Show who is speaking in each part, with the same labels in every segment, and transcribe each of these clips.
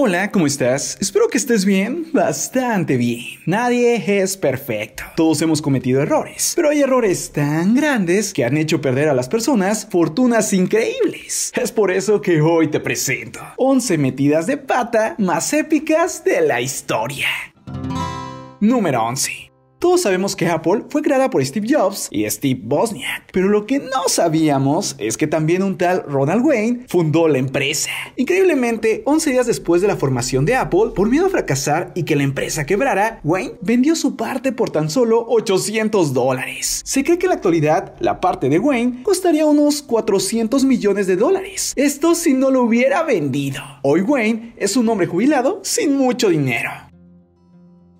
Speaker 1: Hola, ¿cómo estás? Espero que estés bien, bastante bien. Nadie es perfecto. Todos hemos cometido errores, pero hay errores tan grandes que han hecho perder a las personas fortunas increíbles. Es por eso que hoy te presento 11 metidas de pata más épicas de la historia. Número 11. Todos sabemos que Apple fue creada por Steve Jobs y Steve Bosniak, pero lo que no sabíamos es que también un tal Ronald Wayne fundó la empresa. Increíblemente, 11 días después de la formación de Apple, por miedo a fracasar y que la empresa quebrara, Wayne vendió su parte por tan solo 800 dólares. Se cree que en la actualidad la parte de Wayne costaría unos 400 millones de dólares. Esto si no lo hubiera vendido. Hoy Wayne es un hombre jubilado sin mucho dinero.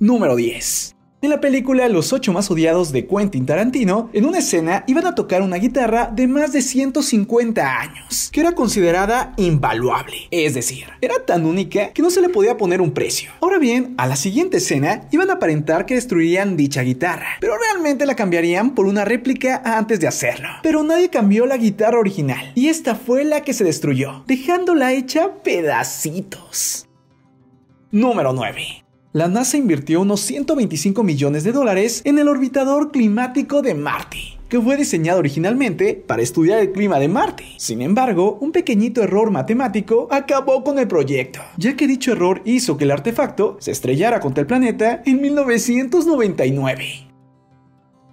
Speaker 1: Número 10. En la película Los ocho más odiados de Quentin Tarantino, en una escena iban a tocar una guitarra de más de 150 años, que era considerada invaluable, es decir, era tan única que no se le podía poner un precio. Ahora bien, a la siguiente escena iban a aparentar que destruirían dicha guitarra, pero realmente la cambiarían por una réplica antes de hacerlo. Pero nadie cambió la guitarra original, y esta fue la que se destruyó, dejándola hecha pedacitos. Número 9 la NASA invirtió unos 125 millones de dólares en el orbitador climático de Marte que fue diseñado originalmente para estudiar el clima de Marte. Sin embargo, un pequeñito error matemático acabó con el proyecto, ya que dicho error hizo que el artefacto se estrellara contra el planeta en 1999.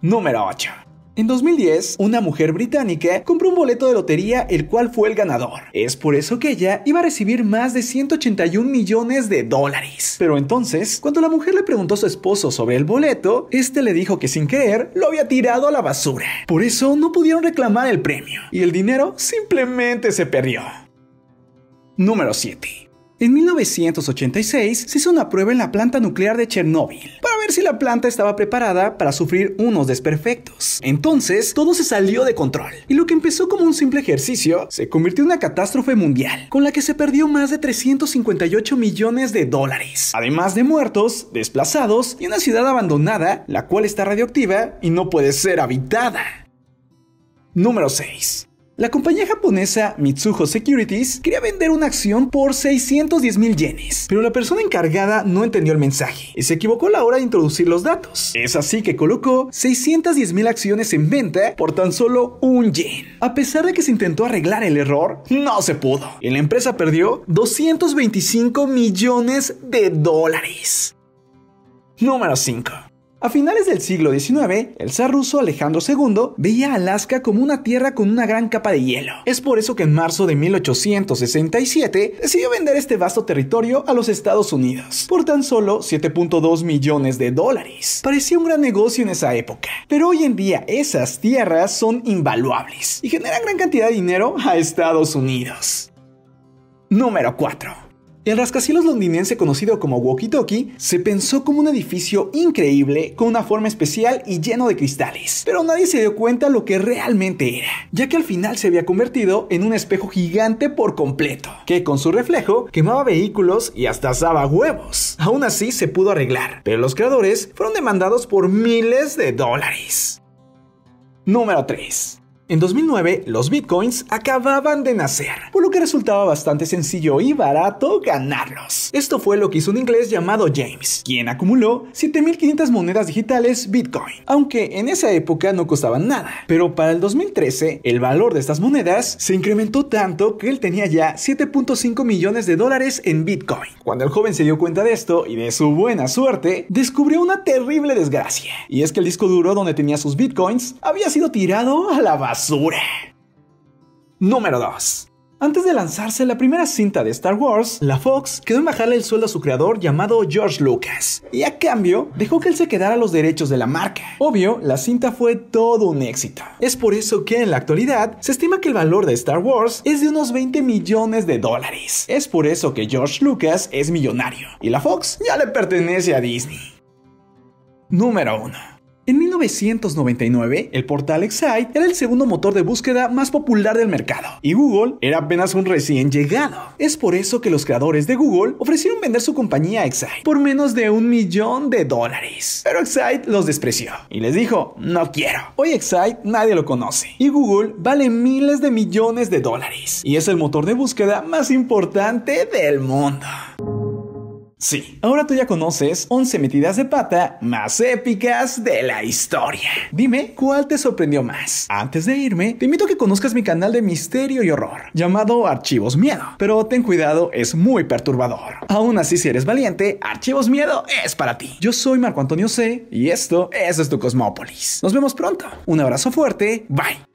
Speaker 1: Número 8. En 2010, una mujer británica compró un boleto de lotería el cual fue el ganador. Es por eso que ella iba a recibir más de 181 millones de dólares. Pero entonces, cuando la mujer le preguntó a su esposo sobre el boleto, este le dijo que sin querer lo había tirado a la basura. Por eso no pudieron reclamar el premio y el dinero simplemente se perdió. Número 7. En 1986 se hizo una prueba en la planta nuclear de Chernóbil si la planta estaba preparada para sufrir unos desperfectos. Entonces, todo se salió de control y lo que empezó como un simple ejercicio se convirtió en una catástrofe mundial, con la que se perdió más de 358 millones de dólares, además de muertos, desplazados y una ciudad abandonada, la cual está radioactiva y no puede ser habitada. Número 6. La compañía japonesa Mitsuho Securities quería vender una acción por 610 mil yenes, pero la persona encargada no entendió el mensaje y se equivocó a la hora de introducir los datos. Es así que colocó 610 mil acciones en venta por tan solo un yen. A pesar de que se intentó arreglar el error, no se pudo y la empresa perdió 225 millones de dólares. Número 5. A finales del siglo XIX, el zar ruso Alejandro II veía Alaska como una tierra con una gran capa de hielo. Es por eso que en marzo de 1867 decidió vender este vasto territorio a los Estados Unidos por tan solo 7.2 millones de dólares. Parecía un gran negocio en esa época, pero hoy en día esas tierras son invaluables y generan gran cantidad de dinero a Estados Unidos. Número 4. El rascacielos londinense conocido como Walkie Talkie se pensó como un edificio increíble con una forma especial y lleno de cristales, pero nadie se dio cuenta lo que realmente era, ya que al final se había convertido en un espejo gigante por completo, que con su reflejo quemaba vehículos y hasta asaba huevos. Aún así se pudo arreglar, pero los creadores fueron demandados por miles de dólares. Número 3. En 2009, los bitcoins acababan de nacer, por lo que resultaba bastante sencillo y barato ganarlos. Esto fue lo que hizo un inglés llamado James, quien acumuló 7.500 monedas digitales bitcoin, aunque en esa época no costaban nada. Pero para el 2013, el valor de estas monedas se incrementó tanto que él tenía ya 7.5 millones de dólares en bitcoin. Cuando el joven se dio cuenta de esto y de su buena suerte, descubrió una terrible desgracia, y es que el disco duro donde tenía sus bitcoins había sido tirado a la base. Número 2. Antes de lanzarse la primera cinta de Star Wars, la Fox quedó en bajarle el sueldo a su creador llamado George Lucas, y a cambio dejó que él se quedara los derechos de la marca. Obvio, la cinta fue todo un éxito. Es por eso que en la actualidad se estima que el valor de Star Wars es de unos 20 millones de dólares. Es por eso que George Lucas es millonario, y la Fox ya le pertenece a Disney. Número 1. En 1999, el portal Excite era el segundo motor de búsqueda más popular del mercado y Google era apenas un recién llegado. Es por eso que los creadores de Google ofrecieron vender su compañía a Excite por menos de un millón de dólares. Pero Excite los despreció y les dijo, no quiero. Hoy Excite nadie lo conoce y Google vale miles de millones de dólares y es el motor de búsqueda más importante del mundo. Sí, ahora tú ya conoces 11 metidas de pata más épicas de la historia. Dime, ¿cuál te sorprendió más? Antes de irme, te invito a que conozcas mi canal de misterio y horror, llamado Archivos Miedo. Pero ten cuidado, es muy perturbador. Aún así, si eres valiente, Archivos Miedo es para ti. Yo soy Marco Antonio C. y esto, es tu Cosmópolis. Nos vemos pronto. Un abrazo fuerte. Bye.